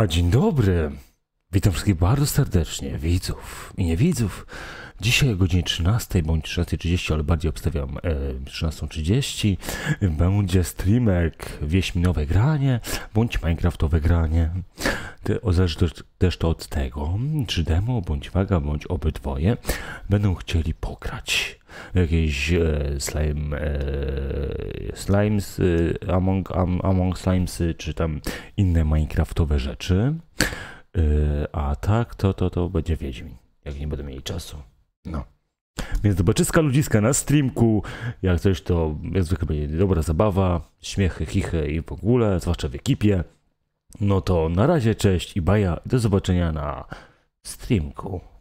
A dzień dobry. Witam wszystkich bardzo serdecznie, widzów i niewidzów. Dzisiaj o godzinie 13 bądź 13.30, ale bardziej obstawiam e, 13.30, będzie streamek Wieśminowe granie bądź Minecraftowe granie. Te, zależy też, też to od tego, czy demo bądź waga bądź obydwoje będą chcieli pokrać jakieś e, slime e, slimes, y, among, among slimesy, czy tam inne minecraftowe rzeczy. Y, a tak, to, to, to będzie Wiedźmin, jak nie będę mieli czasu. No. Więc zobaczyska ludziska na streamku, jak coś to jak zwykle będzie dobra zabawa, śmiechy, chichy i w ogóle, zwłaszcza w ekipie. No to na razie, cześć i baja, do zobaczenia na streamku.